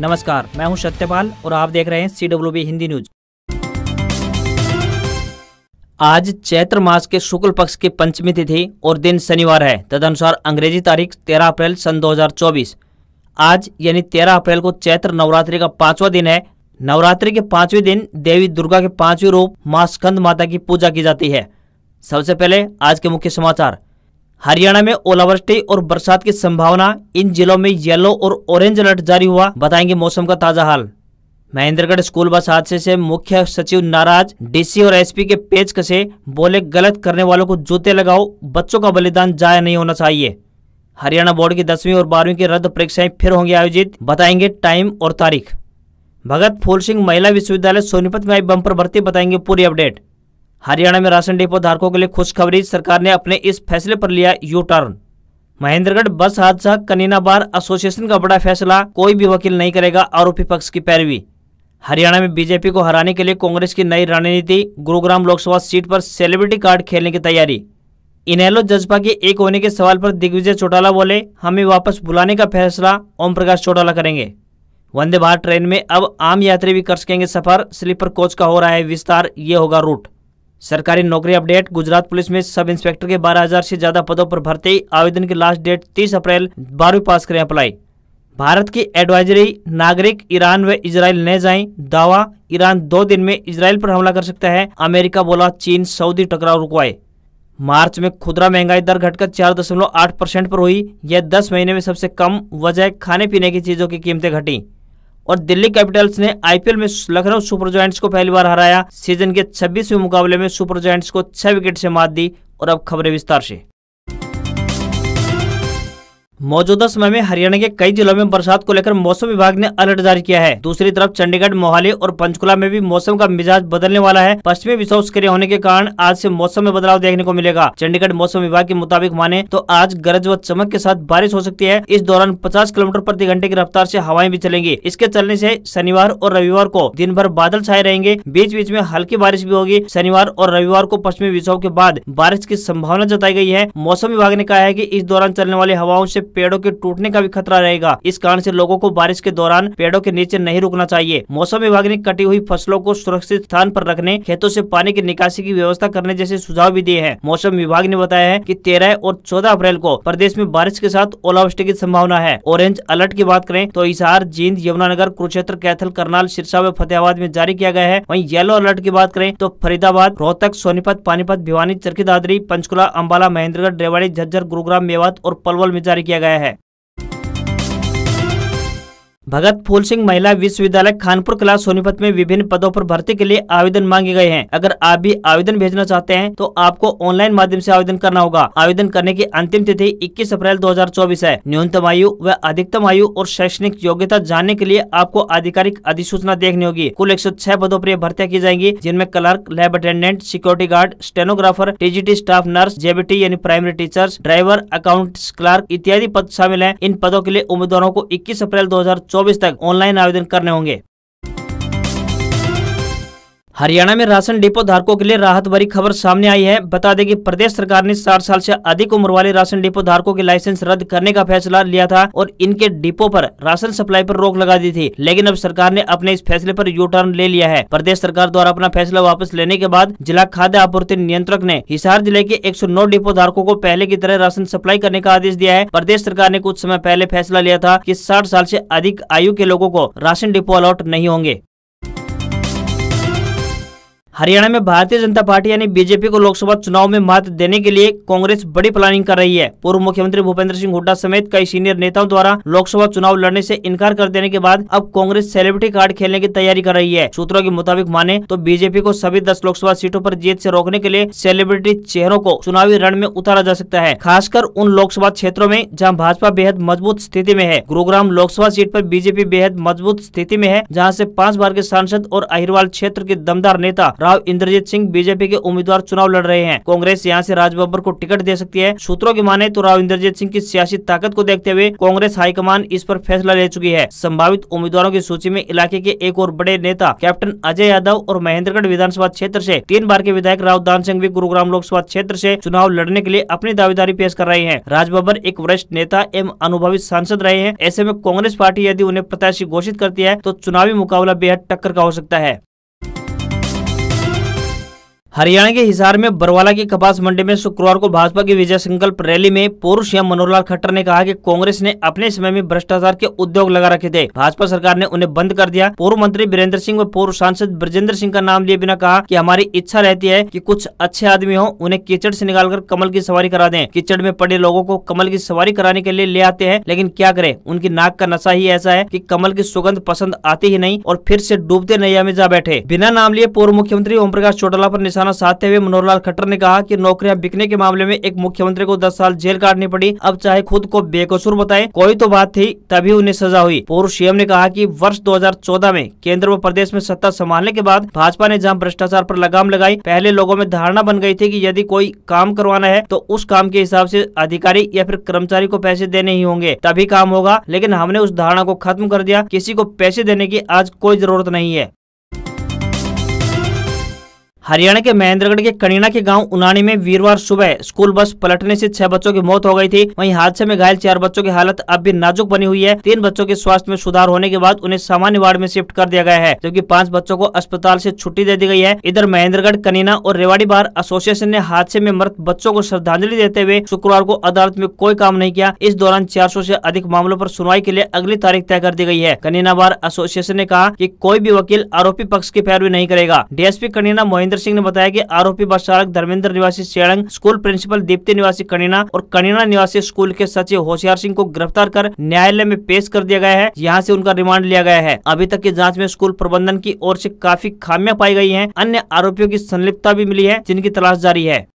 नमस्कार मैं हूं सत्यपाल और आप देख रहे हैं C W B Hindi news आज चैत्र मास के शुक्ल पक्ष की पंचमी तिथि और दिन शनिवार है तदनुसार अंग्रेजी तारीख 13 अप्रैल सन 2024 आज यानी 13 अप्रैल को चैत्र नवरात्रि का पांचवा दिन है नवरात्रि के पांचवें दिन देवी दुर्गा के पांचवें रूप मां स्कंद माता की पूजा की जाती है सबसे पहले आज के मुख्य समाचार हरियाणा में ओलावृष्टि और बरसात की संभावना इन जिलों में येलो और ऑरेंज अलर्ट जारी हुआ बताएंगे मौसम का ताजा हाल महेंद्रगढ़ स्कूल बस हादसे से मुख्य सचिव नाराज डीसी और एसपी के पेज कसे बोले गलत करने वालों को जूते लगाओ बच्चों का बलिदान जाया नहीं होना चाहिए हरियाणा बोर्ड की दसवीं और बारहवीं की रद्द परीक्षाएं फिर होंगी आयोजित बताएंगे टाइम और तारीख भगत फूल सिंह महिला विश्वविद्यालय सोनीपत में आई बंपर भर्ती बताएंगे पूरी अपडेट हरियाणा में राशन डिपो धारकों के लिए खुशखबरी सरकार ने अपने इस फैसले पर लिया यू टर्न महेंद्रगढ़ बस हादसा कनीना बार एसोसिएशन का बड़ा फैसला कोई भी वकील नहीं करेगा आरोपी पक्ष की पैरवी हरियाणा में बीजेपी को हराने के लिए कांग्रेस की नई रणनीति गुरुग्राम लोकसभा सीट पर सेलिब्रिटी कार्ड खेलने की तैयारी इनेलो जजपा के एक होने के सवाल पर दिग्विजय चौटाला बोले हमें वापस बुलाने का फैसला ओम प्रकाश चौटाला करेंगे वंदे भारत ट्रेन में अब आम यात्री भी कर सकेंगे सफर स्लीपर कोच का हो रहा है विस्तार ये होगा रूट सरकारी नौकरी अपडेट गुजरात पुलिस में सब इंस्पेक्टर के 12,000 से ज्यादा पदों पर भर्ती आवेदन की लास्ट डेट 30 अप्रैल बारहवीं पास करें अप्लाई भारत की एडवाइजरी नागरिक ईरान व इसराइल न जाएं दावा ईरान दो दिन में इसराइल पर हमला कर सकता है अमेरिका बोला चीन सऊदी टकराव रुकवाए मार्च में खुदरा महंगाई दर घटकर चार दशमलव आठ परसेंट पर हुई यह दस महीने में सबसे कम वजह खाने पीने की चीजों की कीमतें घटी और दिल्ली कैपिटल्स ने आईपीएल में लखनऊ सुपर जॉइंट्स को पहली बार हराया सीजन के 26वें मुकाबले में सुपर जॉइंट्स को छह विकेट से मात दी और अब खबरें विस्तार से मौजूदा समय में हरियाणा के कई जिलों में बरसात को लेकर मौसम विभाग ने अलर्ट जारी किया है दूसरी तरफ चंडीगढ़ मोहाली और पंचकुला में भी मौसम का मिजाज बदलने वाला है पश्चिमी विक्षोभ सक्रिय होने के कारण आज से मौसम में बदलाव देखने को मिलेगा चंडीगढ़ मौसम विभाग के मुताबिक माने तो आज गरज व चमक के साथ बारिश हो सकती है इस दौरान पचास किलोमीटर प्रति घंटे की रफ्तार ऐसी हवाएं भी चलेंगी इसके चलने ऐसी शनिवार और रविवार को दिन भर बादल छाए रहेंगे बीच बीच में हल्की बारिश भी होगी शनिवार और रविवार को पश्चिमी विक्षोभ के बाद बारिश की संभावना जताई गयी है मौसम विभाग ने कहा है की इस दौरान चलने वाली हवाओं ऐसी पेड़ों के टूटने का भी खतरा रहेगा इस कारण से लोगों को बारिश के दौरान पेड़ों के नीचे नहीं रुकना चाहिए मौसम विभाग ने कटी हुई फसलों को सुरक्षित स्थान पर रखने खेतों से पानी की निकासी की व्यवस्था करने जैसे सुझाव भी दिए हैं मौसम विभाग ने बताया है की तेरह और चौदह अप्रैल को प्रदेश में बारिश के साथ ओलावृष्टि की संभावना है ऑरेंज अलर्ट की बात करें तो इसहार जींद यमुनानगर कुरुक्षेत्र कैथल करनाल सिरसा व फतेहाबाद में जारी किया गया है वही येलो अलर्ट की बात करें तो फरीदाबाद रोहतक सोनीपत पानीपत भिवानी चरखी दादरी पंचकुला अम्बाला महेंद्रगढ़ रेवाड़ी झज्जर गुरुग्राम मेवात और पलवल में जारी किया गया है भगत फूल सिंह महिला विश्वविद्यालय खानपुर कला सोनीपत में विभिन्न पदों पर भर्ती के लिए आवेदन मांगे गए हैं अगर आप भी आवेदन भेजना चाहते हैं तो आपको ऑनलाइन माध्यम से आवेदन करना होगा आवेदन करने की अंतिम तिथि 21 अप्रैल 2024 है न्यूनतम आयु व अधिकतम आयु और शैक्षणिक योग्यता जानने के लिए आपको आधिकारिक अधिसूचना देखनी होगी कुल एक पदों पर भर्ती की जाएंगी जिनमें clerk lab attendant security guard stenographer TGT staff nurse JBT यानी primary teachers driver account clerk इत्यादि पद शामिल है इन पदों के लिए उम्मीदवारों को इक्कीस अप्रैल दो 2024 तक ऑनलाइन आवेदन करने होंगे हरियाणा में राशन डिपो धारकों के लिए राहत भरी खबर सामने आई है बता दें कि प्रदेश सरकार ने 60 साल से अधिक उम्र वाले राशन डिपो धारकों के लाइसेंस रद्द करने का फैसला लिया था और इनके डिपो पर राशन सप्लाई पर रोक लगा दी थी लेकिन अब सरकार ने अपने इस फैसले पर यू टर्न ले लिया है प्रदेश सरकार द्वारा अपना फैसला वापस लेने के बाद जिला खाद्य आपूर्ति नियंत्रक ने हिसार जिले के एक डिपो धारकों को पहले की तरह राशन सप्लाई करने का आदेश दिया है प्रदेश सरकार ने कुछ समय पहले फैसला लिया था की साठ साल ऐसी अधिक आयु के लोगों को राशन डिपो अलॉट नहीं होंगे हरियाणा में भारतीय जनता पार्टी यानी बीजेपी को लोकसभा चुनाव में मात देने के लिए कांग्रेस बड़ी प्लानिंग कर रही है पूर्व मुख्यमंत्री भूपेंद्र सिंह हुड्डा समेत कई सीनियर नेताओं द्वारा लोकसभा चुनाव लड़ने से इनकार कर देने के बाद अब कांग्रेस सेलिब्रिटी कार्ड खेलने की तैयारी कर रही है सूत्रों के मुताबिक माने तो बीजेपी को सभी दस लोकसभा सीटों आरोप जीत ऐसी रोकने के लिए सेलिब्रिटी चेहरों को चुनावी रण में उतारा जा सकता है खासकर उन लोकसभा क्षेत्रों में जहाँ भाजपा बेहद मजबूत स्थिति में है गुरुग्राम लोकसभा सीट आरोप बीजेपी बेहद मजबूत स्थिति में है जहाँ ऐसी पाँच बार के सांसद और अहिरवाल क्षेत्र के दमदार नेता चुनाव इंद्रजीत सिंह बीजेपी के उम्मीदवार चुनाव लड़ रहे हैं कांग्रेस यहाँ ऐसी राज बब्बर को टिकट दे सकती है सूत्रों की माने तो राव इंद्रजीत सिंह की सियासी ताकत को देखते हुए कांग्रेस हाईकमान इस पर फैसला ले चुकी है संभावित उम्मीदवारों की सूची में इलाके के एक और बड़े नेता कैप्टन अजय यादव और महेंद्रगढ़ विधानसभा क्षेत्र से तीन बार के विधायक राव दान सिंह भी गुरुग्राम लोकसभा क्षेत्र से चुनाव लड़ने के लिए अपनी दावेदारी पेश कर रहे हैं राज बब्बर एक वरिष्ठ नेता एवं अनुभवी सांसद रहे हैं ऐसे में कांग्रेस पार्टी यदि उन्हें प्रत्याशी घोषित करती है तो चुनावी मुकाबला बेहद टक्कर का हो सकता है हरियाणा के हिसार में बरवाला की कपास मंडी में शुक्रवार को भाजपा की विजय संकल्प रैली में पूर्व सीएम मनोहर लाल खट्टर ने कहा कि कांग्रेस ने अपने समय में भ्रष्टाचार के उद्योग लगा रखे थे भाजपा सरकार ने उन्हें बंद कर दिया पूर्व मंत्री बीरेंद्र सिंह और पूर्व सांसद ब्रजेंद्र सिंह का नाम लिए बिना कहा की हमारी इच्छा रहती है की कुछ अच्छे आदमी हो उन्हें कीचड़ ऐसी निकाल कमल की सवारी करा दे कीचड़ में पड़े लोगों को कमल की सवारी कराने के लिए ले आते हैं लेकिन क्या करे उनकी नाक का नशा ही ऐसा है की कमल की सुगंध पसंद आती ही नहीं और फिर से डूबते नैया में जा बैठे बिना नाम लिए पूर्व मुख्यमंत्री ओम प्रकाश चौटाला आरोप निशान निशाना साधते हुए मनोहर लाल खट्टर ने कहा की नौकरियाँ बिकने के मामले में एक मुख्यमंत्री को दस साल जेल काटनी पड़ी अब चाहे खुद को बेकसूर बताए कोई तो बात थी तभी उन्हें सजा हुई पूर्व सीएम ने कहा की वर्ष दो में केंद्र व प्रदेश में सत्ता संभालने के बाद भाजपा ने जहाँ भ्रष्टाचार आरोप लगाम लगाई पहले लोगों में धारणा बन गयी थी की यदि कोई काम करवाना है तो उस काम के हिसाब ऐसी अधिकारी या फिर कर्मचारी को पैसे देने ही होंगे तभी काम होगा लेकिन हमने उस धारणा को खत्म कर दिया किसी को पैसे देने की आज कोई जरूरत नहीं है हरियाणा के महेंद्रगढ़ के कनीना के गांव उनानी में वीरवार सुबह स्कूल बस पलटने से छह बच्चों की मौत हो गई थी वहीं हादसे में घायल चार बच्चों की हालत अब भी नाजुक बनी हुई है तीन बच्चों के स्वास्थ्य में सुधार होने के बाद उन्हें सामान्य वार्ड में शिफ्ट कर दिया गया है जबकि पांच बच्चों को अस्पताल से छुट्टी दे दी गई है इधर महेंद्रगढ़ कनीना और रेवाड़ी बार एसोसिएशन ने हादसे में मृत बच्चों को श्रद्धांजलि देते हुए शुक्रवार को अदालत में कोई काम नहीं किया इस दौरान चार सौ अधिक मामलों आरोप सुनवाई के लिए अगली तारीख तय कर दी गयी है कनीना बार एसोसिएशन ने कहा की कोई भी वकील आरोपी पक्ष की पैरवी नहीं करेगा डीएसपी कनीना मोहिंद्र महेंद्र सिंह ने बताया कि आरोपी बस चालक धर्मेंद्र निवासी सेड़ंग स्कूल प्रिंसिपल दीप्ति निवासी कनीना और कनीना निवासी स्कूल के सचिव होशियार सिंह को गिरफ्तार कर न्यायालय में पेश कर दिया गया है यहाँ ऐसी उनका रिमांड लिया गया है अभी तक की जाँच में स्कूल प्रबंधन की ओर ऐसी काफी खामियां पाई गई है अन्य आरोपियों की संलिप्तता भी मिली है जिनकी तलाश जारी है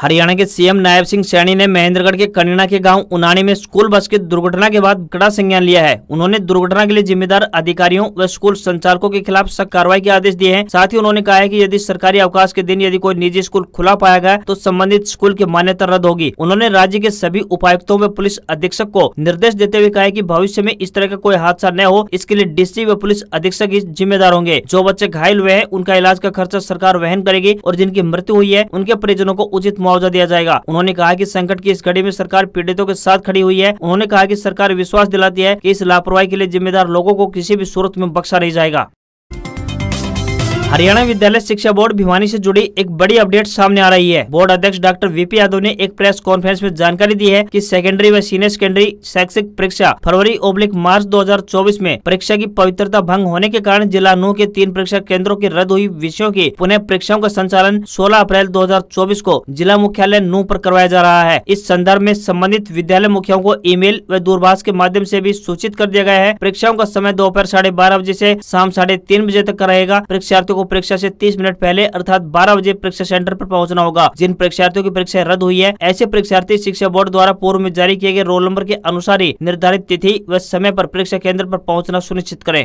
हरियाणा के सीएम नायब सिंह सैनी ने महेंद्रगढ़ के कनिना के गांव उनानी में स्कूल बस के दुर्घटना के बाद कड़ा संज्ञान लिया है उन्होंने दुर्घटना के लिए जिम्मेदार अधिकारियों व स्कूल संचालकों के खिलाफ सख्त कार्रवाई के आदेश दिए हैं साथ ही उन्होंने कहा है कि यदि सरकारी अवकाश के दिन यदि कोई निजी स्कूल खुला पाया गया तो संबंधित स्कूल की मान्यता रद्द होगी उन्होंने राज्य के सभी उपायुक्तों व पुलिस अधीक्षक को निर्देश देते हुए कहा की भविष्य में इस तरह का कोई हादसा न हो इसके लिए डीसी व पुलिस अधीक्षक ही जिम्मेदार होंगे जो बच्चे घायल हुए हैं उनका इलाज का खर्चा सरकार वहन करेगी और जिनकी मृत्यु हुई है उनके परिजनों को उचित मुआवजा दिया जाएगा उन्होंने कहा की संकट की इस घड़ी में सरकार पीड़ितों के साथ खड़ी हुई है उन्होंने कहा की सरकार विश्वास दिलाती है की इस लापरवाही के लिए जिम्मेदार लोगों को किसी भी सूरत में बख्शा नहीं जाएगा हरियाणा विद्यालय शिक्षा बोर्ड भिवानी से जुड़ी एक बड़ी अपडेट सामने आ रही है बोर्ड अध्यक्ष डॉक्टर वीपी यादव ने एक प्रेस कॉन्फ्रेंस में जानकारी दी है कि सेकेंडरी व सीनियर सेकेंडरी शैक्षिक परीक्षा फरवरी ओब्लिक मार्च 2024 में परीक्षा की पवित्रता भंग होने के कारण जिला नौ के तीन परीक्षा केंद्रों की रद्द हुई विषयों की पुनः परीक्षाओं का संचालन सोलह अप्रैल दो को जिला मुख्यालय नू आरोप करवाया जा रहा है इस संदर्भ में संबंधित विद्यालय मुखियाओं को ईमेल व दूरभाष के माध्यम ऐसी भी सूचित कर दिया गया है परीक्षाओं का समय दोपहर साढ़े बारह बजे ऐसी शाम साढ़े तीन बजे तक रहेगा परीक्षार्थियों को परीक्षा से 30 मिनट पहले अर्थात 12 बजे परीक्षा सेंटर पर पहुंचना होगा जिन परीक्षार्थियों की परीक्षा रद्द हुई है ऐसे परीक्षार्थी शिक्षा बोर्ड द्वारा पूर्व में जारी किए गए रोल नंबर के अनुसार ही निर्धारित तिथि व समय आरोप परीक्षा केंद्र आरोप पहुँचना सुनिश्चित करें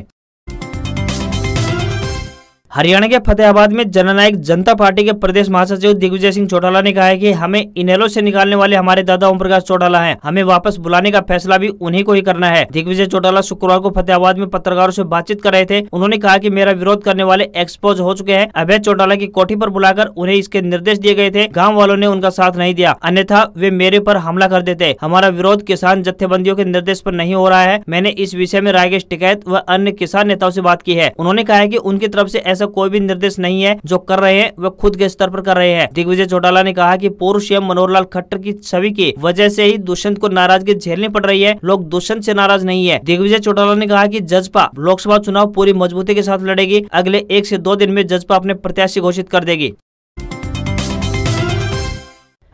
हरियाणा के फतेहाबाद में जननायक जनता पार्टी के प्रदेश महासचिव दिग्विजय सिंह चौटाला ने कहा है कि हमें इनेलो से निकालने वाले हमारे दादा ओम प्रकाश चौटाला हैं हमें वापस बुलाने का फैसला भी उन्हीं को ही करना है दिग्विजय चौटाला शुक्रवार को फतेहाबाद में पत्रकारों से बातचीत कर रहे थे उन्होंने कहा की मेरा विरोध करने वाले एक्सपोज हो चुके हैं अभय चौटाला की कोठी आरोप बुलाकर उन्हें इसके निर्देश दिए गए थे गाँव वालों ने उनका साथ नहीं दिया अन्यथा वे मेरे आरोप हमला कर देते हमारा विरोध किसान जत्थेबंदियों के निर्देश आरोप नहीं हो रहा है मैंने इस विषय में राकेश टिकैत व अन्य किसान नेताओं ऐसी बात की है उन्होंने कहा की उनकी तरफ ऐसी ऐसा ऐसा कोई भी निर्देश नहीं है जो कर रहे हैं वह खुद के स्तर पर कर रहे हैं दिग्विजय चौटाला ने कहा की पूर्व सीएम मनोहर लाल खट्टर की छवि की वजह से ही दुष्यंत को नाराजगी झेलनी पड़ रही है लोग दुष्यंत से नाराज नहीं है दिग्विजय चौटाला ने कहा की जजपा लोकसभा चुनाव पूरी मजबूती के साथ लड़ेगी अगले एक ऐसी दो दिन में जजपा अपने प्रत्याशी घोषित कर देगी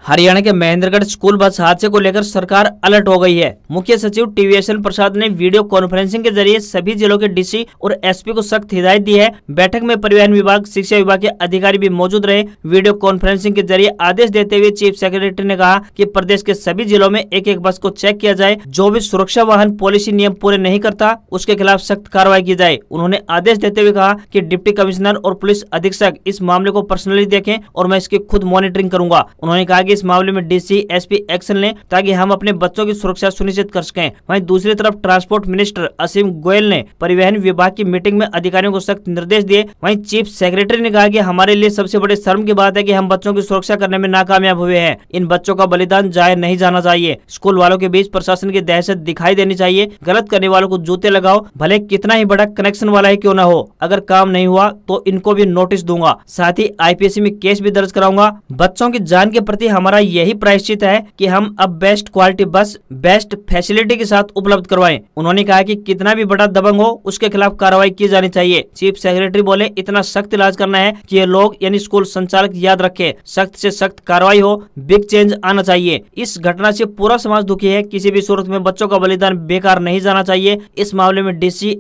हरियाणा के महेंद्रगढ़ स्कूल बस हादसे को लेकर सरकार अलर्ट हो गई है मुख्य सचिव टीवीएसएल प्रसाद ने वीडियो कॉन्फ्रेंसिंग के जरिए सभी जिलों के डीसी और एसपी को सख्त हिदायत दी है बैठक में परिवहन विभाग शिक्षा विभाग के अधिकारी भी मौजूद रहे वीडियो कॉन्फ्रेंसिंग के जरिए आदेश देते हुए चीफ सेक्रेटरी ने कहा की प्रदेश के सभी जिलों में एक एक बस को चेक किया जाए जो भी सुरक्षा वाहन पॉलिसी नियम पूरे नहीं करता उसके खिलाफ सख्त कार्रवाई की जाए उन्होंने आदेश देते हुए कहा की डिप्टी कमिश्नर और पुलिस अधीक्षक इस मामले को पर्सनली देखे और मैं इसकी खुद मॉनिटरिंग करूंगा उन्होंने कहा कि इस मामले में डीसी एसपी एक्शन लें ताकि हम अपने बच्चों की सुरक्षा सुनिश्चित कर सकें वहीं दूसरी तरफ ट्रांसपोर्ट मिनिस्टर असीम गोयल ने परिवहन विभाग की मीटिंग में अधिकारियों को सख्त निर्देश दिए वही चीफ सेक्रेटरी ने कहा की हमारे लिए सबसे बड़े शर्म की बात है की हम बच्चों की सुरक्षा करने में नाकामयाब हुए हैं इन बच्चों का बलिदान जाहिर नहीं जाना चाहिए स्कूल वालों के बीच प्रशासन की दहशत दिखाई देनी चाहिए गलत करने वालों को जूते लगाओ भले कितना ही बड़ा कनेक्शन वाला ही क्यों न हो अगर काम नहीं हुआ तो इनको भी नोटिस दूंगा साथ ही आईपीएससी में केस भी दर्ज कराऊंगा बच्चों की जान के प्रति हम हमारा यही प्रायश्चित है कि हम अब best quality bus best facility के साथ उपलब्ध करवाएं उन्होंने कहा कि कितना भी बड़ा दबंग हो उसके खिलाफ कार्रवाई की जानी चाहिए चीफ सेक्रेटरी बोले इतना सख्त इलाज करना है कि ये लोग यानी स्कूल संचालक याद रखे सख्त ऐसी सख्त कार्रवाई हो बिग चेंज आना चाहिए इस घटना ऐसी पूरा समाज दुखी है किसी भी सूरत में बच्चों का बलिदान बेकार नहीं जाना चाहिए इस मामले में डी सी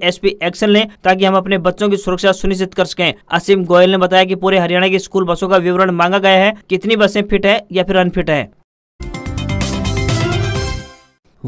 एक्शन ले ताकि हम अपने बच्चों की सुरक्षा सुनिश्चित कर सके असीम गोयल ने बताया की पूरे हरियाणा की स्कूल बसों का विवरण मांगा गया है कितनी बसें फिट है या फिर अनफिट है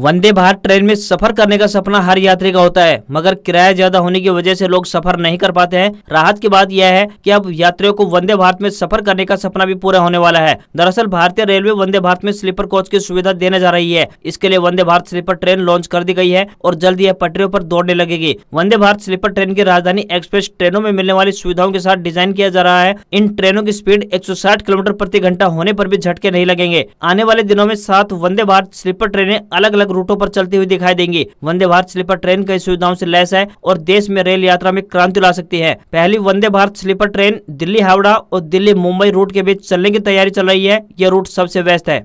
वंदे भारत ट्रेन में सफर करने का सपना हर यात्री का होता है मगर किराया ज्यादा होने की वजह से लोग सफर नहीं कर पाते हैं राहत की बात यह है कि अब यात्रियों को वंदे भारत में सफर करने का सपना भी पूरा होने वाला है दरअसल भारतीय रेलवे वंदे भारत में स्लीपर कोच की सुविधा देने जा रही है इसके लिए Vande Bharat sleeper train launch कर दी गई है और जल्द यह पटरियों पर दौड़ने लगेगी वंदे भारत स्लीपर ट्रेन की राजधानी एक्सप्रेस ट्रेनों में मिलने वाली सुविधाओं के साथ डिजाइन किया जा रहा है इन ट्रेनों की स्पीड एक किलोमीटर प्रति घंटा होने पर भी झटके नहीं लगेंगे आने वाले दिनों में सात वंदे भारत स्लीपर ट्रेनें अलग अलग अलग रूटों पर चलती हुई दिखाई देंगे वंदे भारत स्लीपर ट्रेन कई सुविधाओं से लैस है और देश में रेल यात्रा में क्रांति ला सकती है पहली वंदे भारत स्लीपर ट्रेन दिल्ली हावड़ा और दिल्ली मुंबई रूट के बीच चलने की तैयारी चल रही है यह रूट सबसे व्यस्त है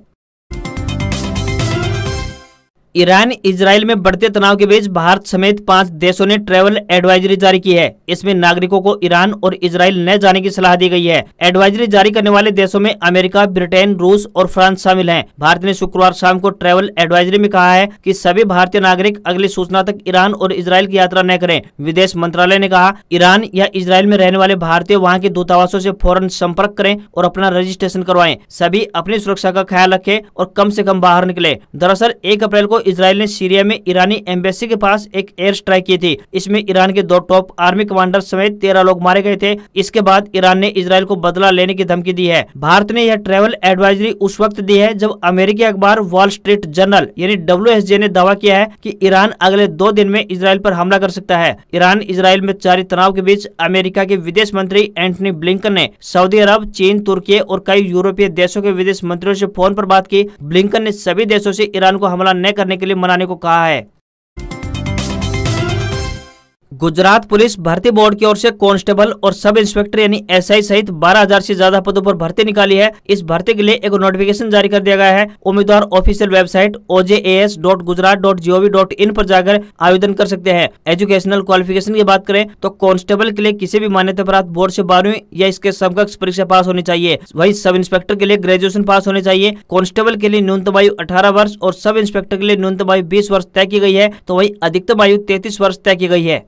ईरान इसराइल में बढ़ते तनाव के बीच भारत समेत पांच देशों ने ट्रेवल एडवाइजरी जारी की है इसमें नागरिकों को ईरान और इसराइल न जाने की सलाह दी गई है एडवाइजरी जारी करने वाले देशों में अमेरिका ब्रिटेन रूस और फ्रांस शामिल हैं। भारत ने शुक्रवार शाम को ट्रेवल एडवाइजरी में कहा है की सभी भारतीय नागरिक अगली सूचना तक ईरान और इसराइल की यात्रा न करें विदेश मंत्रालय ने कहा ईरान या इसराइल में रहने वाले भारतीय वहाँ के दूतावासों ऐसी फौरन संपर्क करें और अपना रजिस्ट्रेशन करवाए सभी अपनी सुरक्षा का ख्याल रखे और कम ऐसी कम बाहर निकले दरअसल एक अप्रैल को इसराइल ने सीरिया में ईरानी एम्बेसी के पास एक एयर स्ट्राइक की थी इसमें ईरान के दो टॉप आर्मी कमांडर समेत तेरह लोग मारे गए थे इसके बाद ईरान ने इसराइल को बदला लेने की धमकी दी है भारत ने यह ट्रेवल एडवाइजरी उस वक्त दी है जब अमेरिकी अखबार वॉल स्ट्रीट जर्नल यानी डब्ल्यू ने दावा किया है की कि ईरान अगले दो दिन में इसराइल आरोप हमला कर सकता है ईरान इसराइल में जारी तनाव के बीच अमेरिका के विदेश मंत्री एंटनी ब्लिंकन ने सऊदी अरब चीन तुर्की और कई यूरोपीय देशों के विदेश मंत्रियों ऐसी फोन आरोप बात की ब्लिंकन ने सभी देशों ऐसी ईरान को हमला न करने करने के लिए मनाने को कहा है गुजरात पुलिस भर्ती बोर्ड की ओर से कांस्टेबल और सब इंस्पेक्टर यानी एसआई सहित 12,000 से ज्यादा पदों पर भर्ती निकाली है इस भर्ती के लिए एक नोटिफिकेशन जारी कर दिया गया है उम्मीदवार ऑफिशियल वेबसाइट ojas.gujarat.gov.in पर जाकर आवेदन कर सकते हैं एजुकेशनल क्वालिफिकेशन की बात करें तो कांस्टेबल के लिए किसी भी मान्यता प्राप्त बोर्ड ऐसी बारहवीं या इसके समकक्ष परीक्षा पास होनी चाहिए वही सब इंस्पेक्टर के लिए ग्रेजुएशन पास होनी चाहिए कांस्टेबल के लिए न्यूनतम आयु अठारह वर्ष और सब इंस्पेक्टर के लिए न्यूनतम आयु बीस वर्ष तय की गई है तो वही अधिकतम आयु तैतीस वर्ष तय की गई है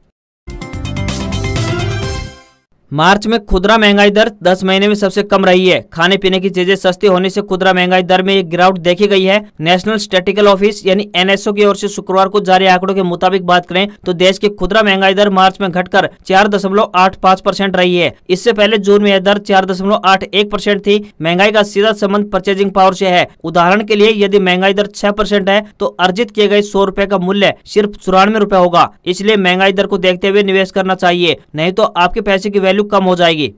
मार्च में खुदरा महंगाई दर 10 महीने में सबसे कम रही है खाने पीने की चीजें सस्ती होने से खुदरा महंगाई दर में एक गिरावट देखी गई है नेशनल स्टेटिकल ऑफिस यानी एनएसओ की ओर से शुक्रवार को जारी आंकड़ों के मुताबिक बात करें तो देश की खुदरा महंगाई दर मार्च में घटकर 4.85 परसेंट रही है इससे पहले जून में यह दर चार परसेंट थी महंगाई का सीधा संबंध परचेजिंग पावर ऐसी है उदाहरण के लिए यदि महंगाई दर छह परसेंट है तो अर्जित किए गए सौ रूपए का मूल्य सिर्फ चौरानवे रूपए होगा इसलिए महंगाई दर को देखते हुए निवेश करना चाहिए नहीं तो आपके पैसे की वैल्यू वैल्यू कम हो जाएगी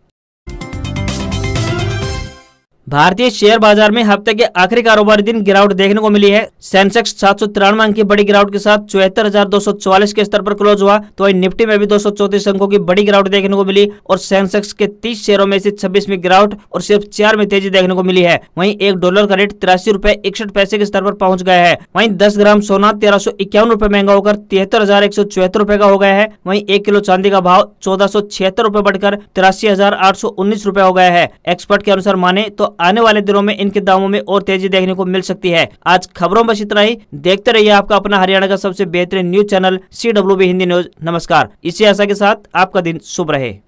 भारतीय शेयर बाजार में हफ्ते के आखिरी कारोबारी दिन गिरावट देखने को मिली है सेंसेक्स सात सौ तिरानवे अंक की बड़ी गिरावट के साथ चौहत्तर हजार दो सौ चौवालीस के स्तर पर क्लोज हुआ तो वही निफ्टी में भी दो सौ चौतीस अंकों की बड़ी गिरावट देखने को मिली और सेंसेक्स के तीस शेयरों में से छब्बीस में गिरावट और सिर्फ चार में तेजी देखने को मिली है वही एक डॉलर का रेट तिरासी रूपए इकसठ पैसे के स्तर पर पहुँच गया है वही दस ग्राम सोना तेरह सौ इक्यावन रूपए महंगा होकर तिहत्तर हजार एक सौ चौहत्तर रूपए का हो गया है वही एक किलो चांदी का भाव चौदह सौ छिहत्तर रूपए बढ़कर तिरासी हजार आठ सौ उन्नीस रूपए हो गया है एक्सपर्ट के अनुसार माने तो आने वाले दिनों में इनके दामों में और तेजी देखने को मिल सकती है आज खबरों बस इतना ही देखते रहिए आपका अपना हरियाणा का सबसे बेहतरीन news channel C Hindi news नमस्कार इसी आशा के साथ आपका दिन शुभ रहे